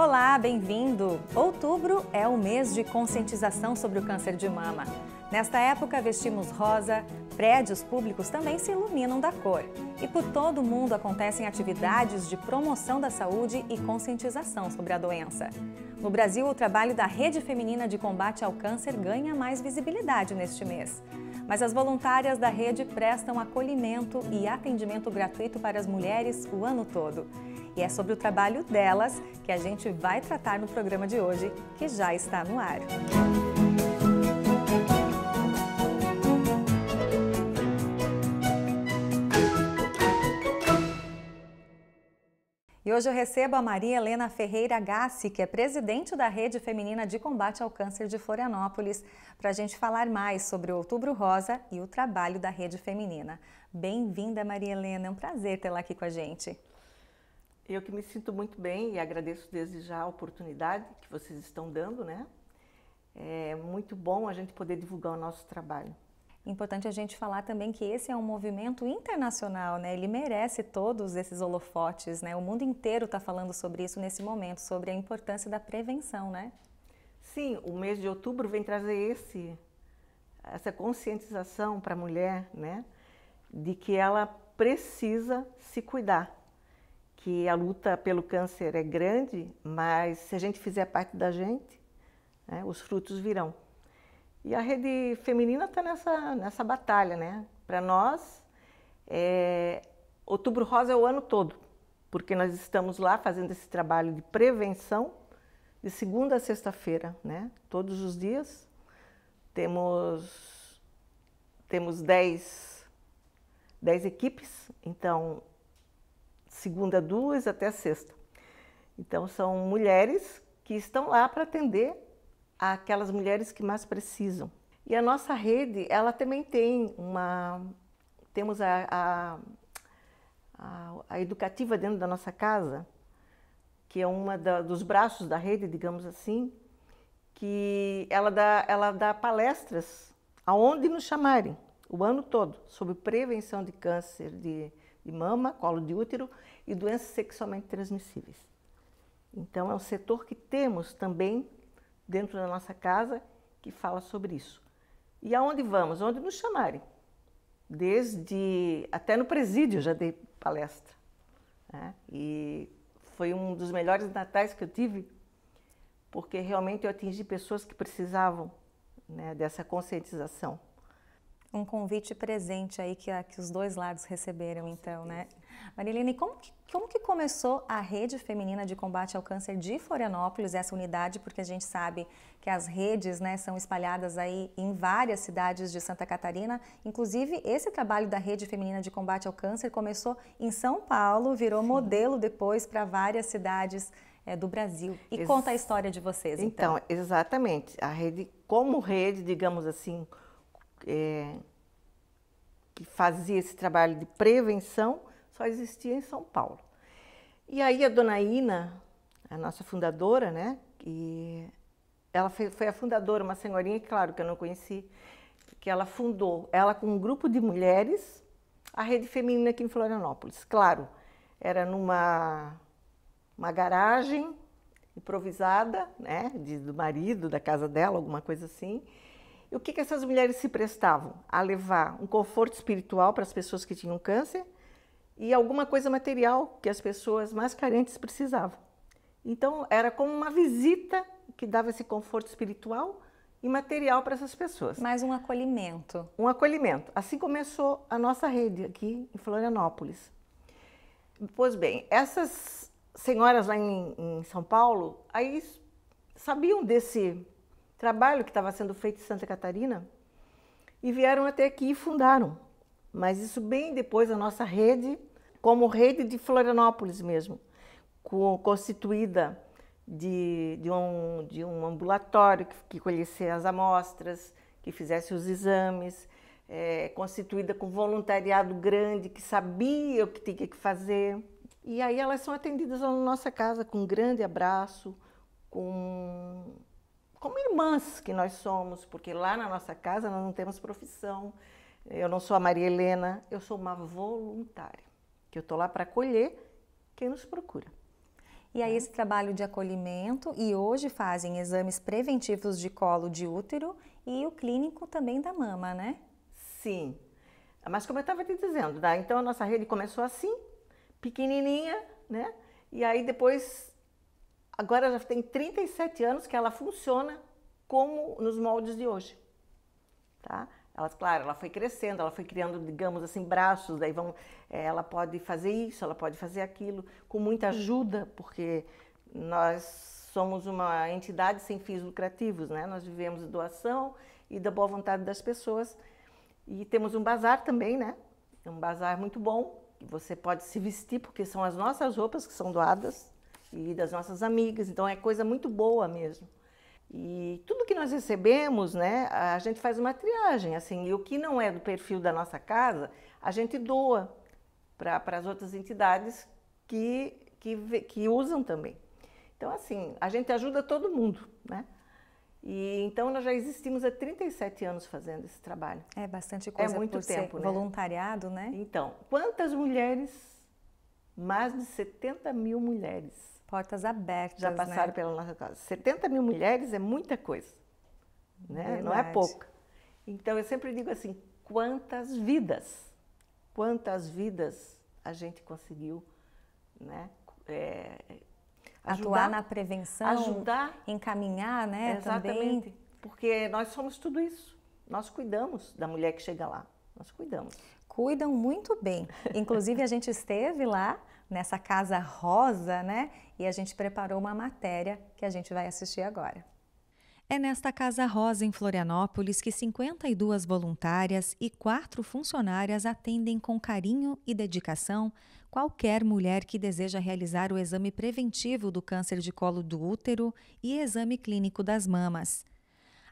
Olá, bem-vindo! Outubro é o mês de conscientização sobre o câncer de mama. Nesta época, vestimos rosa, prédios públicos também se iluminam da cor. E por todo o mundo acontecem atividades de promoção da saúde e conscientização sobre a doença. No Brasil, o trabalho da Rede Feminina de Combate ao Câncer ganha mais visibilidade neste mês. Mas as voluntárias da rede prestam acolhimento e atendimento gratuito para as mulheres o ano todo. E é sobre o trabalho delas que a gente vai tratar no programa de hoje, que já está no ar. E hoje eu recebo a Maria Helena Ferreira Gassi, que é presidente da Rede Feminina de Combate ao Câncer de Florianópolis, para a gente falar mais sobre o Outubro Rosa e o trabalho da Rede Feminina. Bem-vinda, Maria Helena, é um prazer tê-la aqui com a gente. Eu que me sinto muito bem e agradeço desde já a oportunidade que vocês estão dando, né? É muito bom a gente poder divulgar o nosso trabalho. Importante a gente falar também que esse é um movimento internacional, né? Ele merece todos esses holofotes, né? O mundo inteiro está falando sobre isso nesse momento, sobre a importância da prevenção, né? Sim, o mês de outubro vem trazer esse, essa conscientização para a mulher, né? De que ela precisa se cuidar que a luta pelo câncer é grande, mas se a gente fizer parte da gente, né, os frutos virão. E a rede feminina está nessa, nessa batalha, né? Para nós, é, Outubro Rosa é o ano todo, porque nós estamos lá fazendo esse trabalho de prevenção de segunda a sexta-feira, né? Todos os dias temos temos dez dez equipes, então segunda duas até sexta. Então são mulheres que estão lá para atender aquelas mulheres que mais precisam. E a nossa rede, ela também tem uma temos a, a, a, a educativa dentro da nossa casa, que é uma da, dos braços da rede, digamos assim, que ela dá, ela dá palestras aonde nos chamarem o ano todo sobre prevenção de câncer de de mama, colo de útero e doenças sexualmente transmissíveis. Então, é um setor que temos também dentro da nossa casa que fala sobre isso. E aonde vamos? Onde nos chamarem. Desde até no presídio já dei palestra. Né? E foi um dos melhores natais que eu tive, porque realmente eu atingi pessoas que precisavam né, dessa conscientização um convite presente aí que, que os dois lados receberam, Com então, né? certeza. né? Marilene, como que, como que começou a rede feminina de combate ao câncer de Florianópolis, essa unidade, porque a gente sabe que as redes né, são espalhadas aí em várias cidades de Santa Catarina. Inclusive, esse trabalho da rede feminina de combate ao câncer começou em São Paulo, virou Sim. modelo depois para várias cidades é, do Brasil. E Ex conta a história de vocês, então. Então, exatamente. A rede, como rede, digamos assim, é, que fazia esse trabalho de prevenção só existia em São Paulo. E aí a dona Ina, a nossa fundadora, né? E ela foi, a fundadora, uma senhorinha, claro, que eu não conheci, que ela fundou, ela com um grupo de mulheres, a rede feminina aqui em Florianópolis. Claro, era numa uma garagem improvisada, né, de, do marido, da casa dela, alguma coisa assim. E o que, que essas mulheres se prestavam? A levar um conforto espiritual para as pessoas que tinham câncer e alguma coisa material que as pessoas mais carentes precisavam. Então, era como uma visita que dava esse conforto espiritual e material para essas pessoas. Mais um acolhimento. Um acolhimento. Assim começou a nossa rede aqui em Florianópolis. Pois bem, essas senhoras lá em, em São Paulo, aí sabiam desse trabalho que estava sendo feito em Santa Catarina e vieram até aqui e fundaram. Mas isso bem depois da nossa rede, como rede de Florianópolis mesmo, constituída de, de, um, de um ambulatório que, que colhesse as amostras, que fizesse os exames, é, constituída com voluntariado grande que sabia o que tinha que fazer. E aí elas são atendidas na nossa casa com um grande abraço, com como irmãs que nós somos, porque lá na nossa casa nós não temos profissão. Eu não sou a Maria Helena, eu sou uma voluntária, que eu estou lá para acolher quem nos procura. E aí esse trabalho de acolhimento e hoje fazem exames preventivos de colo de útero e o clínico também da mama, né? Sim. Mas como eu estava te dizendo, tá? então a nossa rede começou assim, pequenininha, né? E aí depois agora já tem 37 anos que ela funciona como nos moldes de hoje, tá? Ela, claro, ela foi crescendo, ela foi criando, digamos assim, braços, daí vão, eh, ela pode fazer isso, ela pode fazer aquilo, com muita ajuda, porque nós somos uma entidade sem fins lucrativos, né? Nós vivemos de doação e da boa vontade das pessoas. E temos um bazar também, né? um bazar muito bom, que você pode se vestir, porque são as nossas roupas que são doadas, e das nossas amigas. Então é coisa muito boa mesmo. E tudo que nós recebemos, né, a gente faz uma triagem, assim, e o que não é do perfil da nossa casa, a gente doa para as outras entidades que, que, que usam também. Então, assim, a gente ajuda todo mundo, né? E então nós já existimos há 37 anos fazendo esse trabalho. É bastante coisa. É muito tempo, né? Voluntariado, né? Então, quantas mulheres? Mais de 70 mil mulheres Portas abertas. Já né? passaram né? pela nossa casa. 70 mil mulheres é muita coisa, né? não é pouca. Então eu sempre digo assim: quantas vidas, quantas vidas a gente conseguiu né, é, ajudar, atuar na prevenção, ajudar, encaminhar, né? Exatamente. Também. Porque nós somos tudo isso. Nós cuidamos da mulher que chega lá. Nós cuidamos. Cuidam muito bem. Inclusive a gente esteve lá nessa casa rosa, né? E a gente preparou uma matéria que a gente vai assistir agora. É nesta Casa Rosa em Florianópolis que 52 voluntárias e quatro funcionárias atendem com carinho e dedicação qualquer mulher que deseja realizar o exame preventivo do câncer de colo do útero e exame clínico das mamas.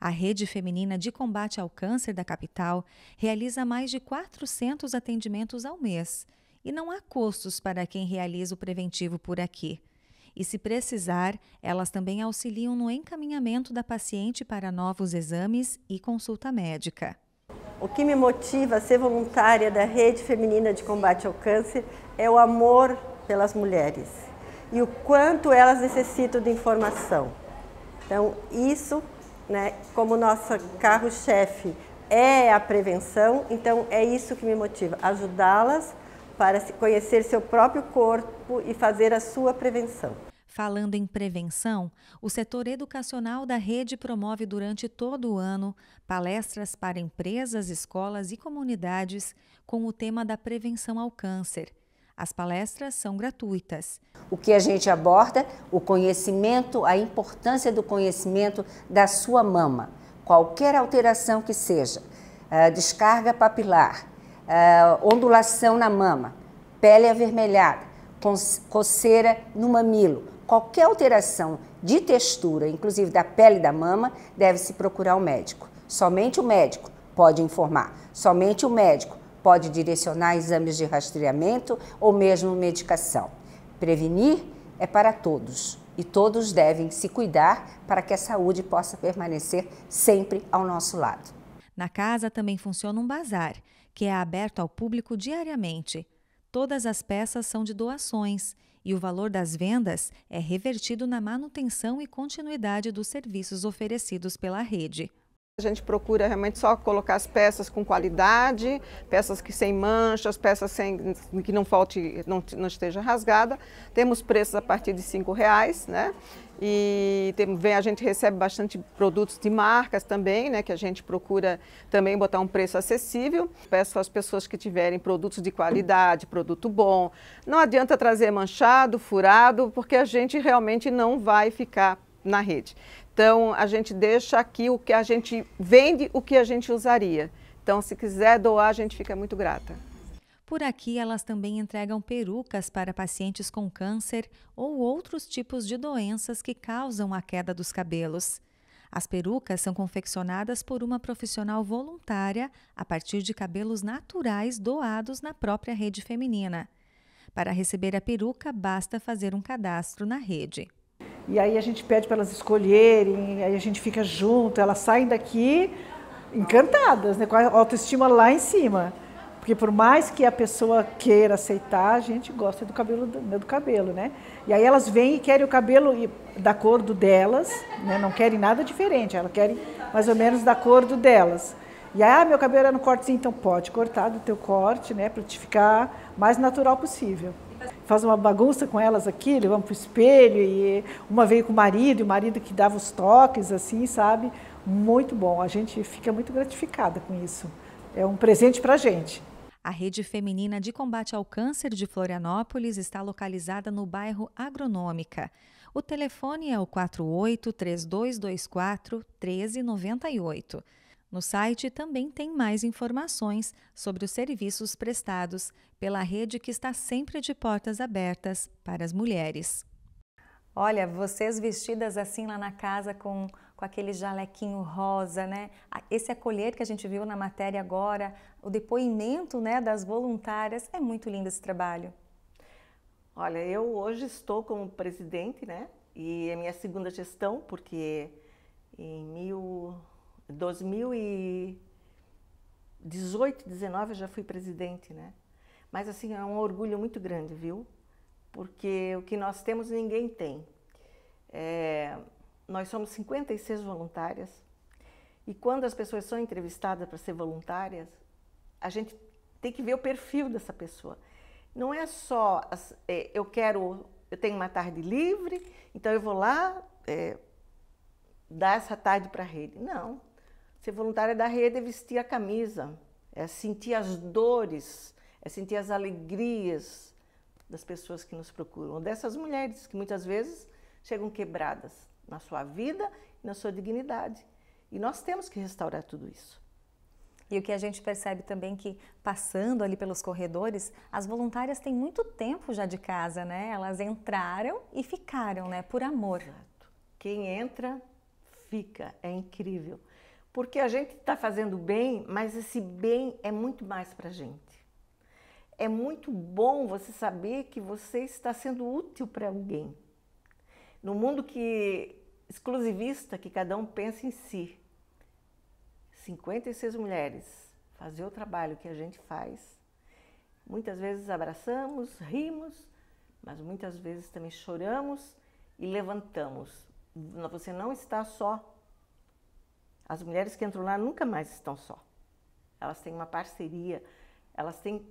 A Rede Feminina de Combate ao Câncer da capital realiza mais de 400 atendimentos ao mês e não há custos para quem realiza o preventivo por aqui. E se precisar, elas também auxiliam no encaminhamento da paciente para novos exames e consulta médica. O que me motiva a ser voluntária da Rede Feminina de Combate ao Câncer é o amor pelas mulheres e o quanto elas necessitam de informação. Então, isso, né, como nosso carro-chefe é a prevenção, então é isso que me motiva, ajudá-las para conhecer seu próprio corpo e fazer a sua prevenção. Falando em prevenção, o setor educacional da rede promove durante todo o ano palestras para empresas, escolas e comunidades com o tema da prevenção ao câncer. As palestras são gratuitas. O que a gente aborda? O conhecimento, a importância do conhecimento da sua mama. Qualquer alteração que seja, eh, descarga papilar, uh, ondulação na mama, pele avermelhada, coceira no mamilo. Qualquer alteração de textura, inclusive da pele da mama, deve-se procurar o um médico. Somente o médico pode informar, somente o médico pode direcionar exames de rastreamento ou mesmo medicação. Prevenir é para todos e todos devem se cuidar para que a saúde possa permanecer sempre ao nosso lado. Na casa também funciona um bazar que é aberto ao público diariamente. Todas as peças são de doações e o valor das vendas é revertido na manutenção e continuidade dos serviços oferecidos pela rede. A gente procura realmente só colocar as peças com qualidade, peças que sem manchas, peças sem, que não falte, não, não esteja rasgada. Temos preços a partir de cinco reais, né? E tem, vem, a gente recebe bastante produtos de marcas também, né? Que a gente procura também botar um preço acessível. Peço às pessoas que tiverem produtos de qualidade, produto bom. Não adianta trazer manchado, furado, porque a gente realmente não vai ficar na rede. Então, a gente deixa aqui o que a gente vende, o que a gente usaria. Então, se quiser doar, a gente fica muito grata. Por aqui, elas também entregam perucas para pacientes com câncer ou outros tipos de doenças que causam a queda dos cabelos. As perucas são confeccionadas por uma profissional voluntária a partir de cabelos naturais doados na própria rede feminina. Para receber a peruca, basta fazer um cadastro na rede. E aí a gente pede para elas escolherem, aí a gente fica junto, elas saem daqui encantadas, né? com a autoestima lá em cima. Porque por mais que a pessoa queira aceitar, a gente gosta do cabelo né, do cabelo, né? E aí elas vêm e querem o cabelo da cor do delas, né? Não querem nada diferente, elas querem mais ou menos da cor do delas. E aí, ah, meu cabelo era é no cortezinho, então pode cortar do teu corte, né? Para te ficar mais natural possível faz uma bagunça com elas aqui, levamos para o espelho, e uma veio com o marido, e o marido que dava os toques, assim, sabe? Muito bom, a gente fica muito gratificada com isso. É um presente para a gente. A Rede Feminina de Combate ao Câncer de Florianópolis está localizada no bairro Agronômica. O telefone é o 48 3224 1398. No site também tem mais informações sobre os serviços prestados pela rede que está sempre de portas abertas para as mulheres. Olha, vocês vestidas assim lá na casa com, com aquele jalequinho rosa, né? Esse acolher que a gente viu na matéria agora, o depoimento né, das voluntárias, é muito lindo esse trabalho. Olha, eu hoje estou como presidente, né? E é minha segunda gestão, porque em mil... 2018, 19 eu já fui presidente, né? Mas assim, é um orgulho muito grande, viu? Porque o que nós temos ninguém tem. É, nós somos 56 voluntárias e quando as pessoas são entrevistadas para ser voluntárias, a gente tem que ver o perfil dessa pessoa. Não é só é, eu quero, eu tenho uma tarde livre, então eu vou lá é, dar essa tarde para a rede. Não, Ser voluntária da rede é vestir a camisa, é sentir as dores, é sentir as alegrias das pessoas que nos procuram, dessas mulheres que muitas vezes chegam quebradas na sua vida e na sua dignidade. E nós temos que restaurar tudo isso. E o que a gente percebe também é que passando ali pelos corredores, as voluntárias têm muito tempo já de casa, né? Elas entraram e ficaram, né? Por amor. Exato. Quem entra, fica. É incrível. Porque a gente está fazendo bem, mas esse bem é muito mais para a gente. É muito bom você saber que você está sendo útil para alguém. No mundo que exclusivista, que cada um pensa em si, 56 mulheres fazer o trabalho que a gente faz, muitas vezes abraçamos, rimos, mas muitas vezes também choramos e levantamos. Você não está só as mulheres que entram lá nunca mais estão só. Elas têm uma parceria, elas têm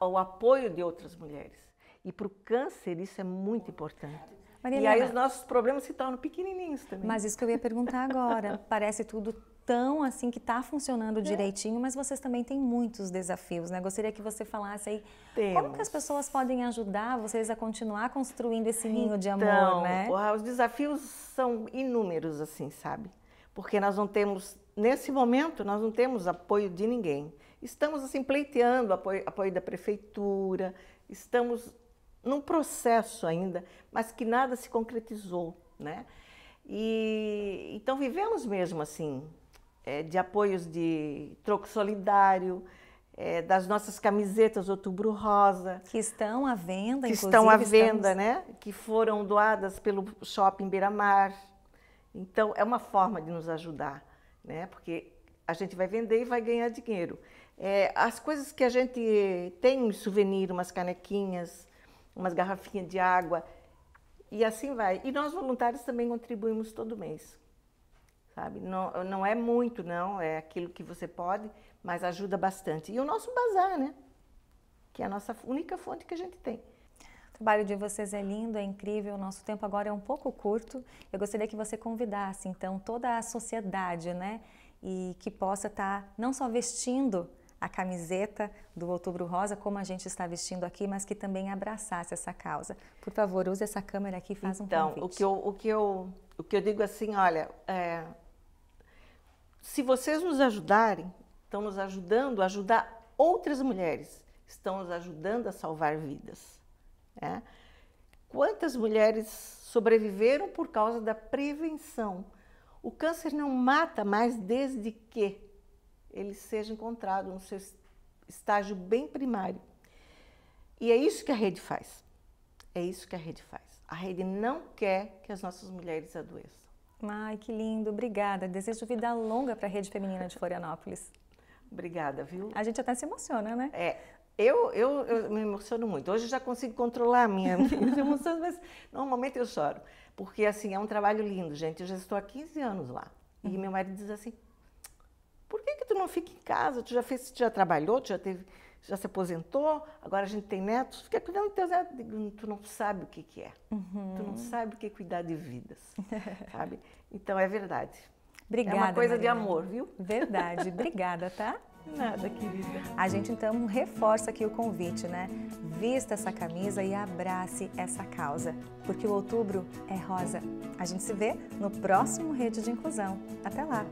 o apoio de outras mulheres. E para o câncer isso é muito importante. Maria e Helena, aí os nossos problemas se tornam pequenininhos também. Mas isso que eu ia perguntar agora. Parece tudo tão assim que está funcionando é. direitinho, mas vocês também têm muitos desafios, né? Gostaria que você falasse aí Temos. como que as pessoas podem ajudar vocês a continuar construindo esse ninho então, de amor, então, né? Os desafios são inúmeros, assim, sabe? porque nós não temos, nesse momento, nós não temos apoio de ninguém. Estamos assim pleiteando apoio, apoio da prefeitura, estamos num processo ainda, mas que nada se concretizou, né? E então vivemos mesmo assim é, de apoios de troco solidário, é, das nossas camisetas Outubro Rosa. Que estão à venda, que inclusive. estão à venda, estamos... né? Que foram doadas pelo Shopping Beira Mar. Então, é uma forma de nos ajudar, né? porque a gente vai vender e vai ganhar dinheiro. É, as coisas que a gente tem, um souvenir, umas canequinhas, umas garrafinhas de água, e assim vai. E nós, voluntários, também contribuímos todo mês. Sabe? Não, não é muito, não, é aquilo que você pode, mas ajuda bastante. E o nosso bazar, né? Que é a nossa única fonte que a gente tem. O trabalho de vocês é lindo, é incrível. O nosso tempo agora é um pouco curto. Eu gostaria que você convidasse, então, toda a sociedade, né? E que possa estar tá não só vestindo a camiseta do Outubro Rosa, como a gente está vestindo aqui, mas que também abraçasse essa causa. Por favor, use essa câmera aqui e faz então, um convite. Então, o que eu, o que eu, o que eu digo é assim, olha, é, se vocês nos ajudarem, estão nos ajudando a ajudar outras mulheres, estão nos ajudando a salvar vidas. Né? Quantas mulheres sobreviveram por causa da prevenção? O câncer não mata mais desde que ele seja encontrado no seu estágio bem primário. E é isso que a rede faz. É isso que a rede faz. A rede não quer que as nossas mulheres adoeçam. Ai, que lindo. Obrigada. Desejo vida longa para a Rede Feminina de Florianópolis. Obrigada, viu? A gente até se emociona, né? É. Eu, eu, eu, me emociono muito. Hoje eu já consigo controlar minha, minhas emoções, mas normalmente eu choro. Porque, assim, é um trabalho lindo, gente. Eu já estou há 15 anos lá. E uhum. meu marido diz assim, por que que tu não fica em casa? Tu já fez, tu já trabalhou, tu já teve, já se aposentou, agora a gente tem netos, fica cuidando dos teus netos. Tu não sabe o que que é. Uhum. Tu não uhum. sabe o que é cuidar de vidas, sabe? Então, é verdade. Obrigada, É uma coisa de amor, viu? Verdade. Obrigada, tá? Nada, querida. A gente então reforça aqui o convite, né? Vista essa camisa e abrace essa causa, porque o outubro é rosa. A gente se vê no próximo Rede de Inclusão. Até lá!